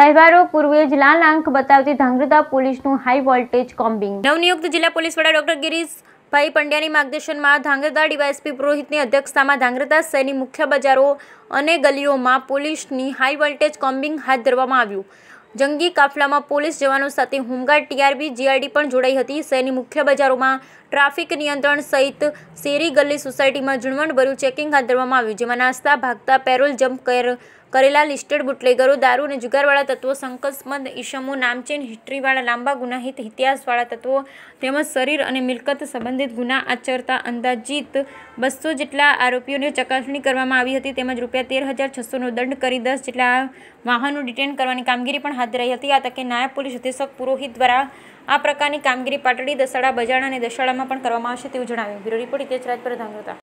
નહેવારો પૂર્વેજલાલાંક બતાવતી ધાંગરતા પોલીસનું high voltage combing નવ નિયુક્ત જિલ્લા પોલીસ વડા ડૉક્ટર ગિરીશભાઈ પંડ્યાના માર્ગદર્શનમાં ધાંગરતા ડિવિએસપી પ્રોહિતની અધ્યક્ષતામાં ધાંગરતા સૈની મુખ્ય બજારો અને ગલીઓમાં પોલીસની હાઈ વોલ્ટેજ કોમ્બિંગ હાથ ધરવામાં આવીયું જંગી કાફલામાં પોલીસ जवानों સાથે હોમગાર્ડ ટીઆરબી જીઆઈડી પણ જોડાઈ હતી સૈની મુખ્ય બજારોમાં ટ્રાફિક નિયંત્રણ સહિત સેરીગલી સોસાયટીમાં જળવળ ભરું ચેકિંગ હાથ ધરવામાં આવ્યું જેમાં નાસ્તા ભાગતા પેરોલ જમ્પ કર કરેલા લિસ્ટેડ બુટલેગરો દારૂ અને જુગારવાળા તત્વો શંકાસ્પદ ઇસમો નામચેન હિસ્ટ્રીવાળા લાંબા ગુનાહિત ઇતિહાસવાળા તત્વો તેમજ શરીર અને મિલકત સંબંધિત ગુના આચરતા અંદાજિત બસો જેટલા આરોપીઓની ચકાસણી કરવામાં આવી હતી તેમજ રૂપિયા તેર હજાર છસોનો દંડ કરી દસ જેટલા વાહનો ડિટેન કરવાની કામગીરી પણ હાથ ધરાઈ હતી આ તકે નાયબ પોલીસ અધિક્ષક પુરોહિત દ્વારા આ પ્રકારની કામગીરી પાટડી દસાડા બજાણા અને દસાડામાં પણ કરવામાં આવશે તેવું જણાવ્યું બ્યુરો રિપોર્ટ ઇતિહાસ રાજ પ્રધાન હતા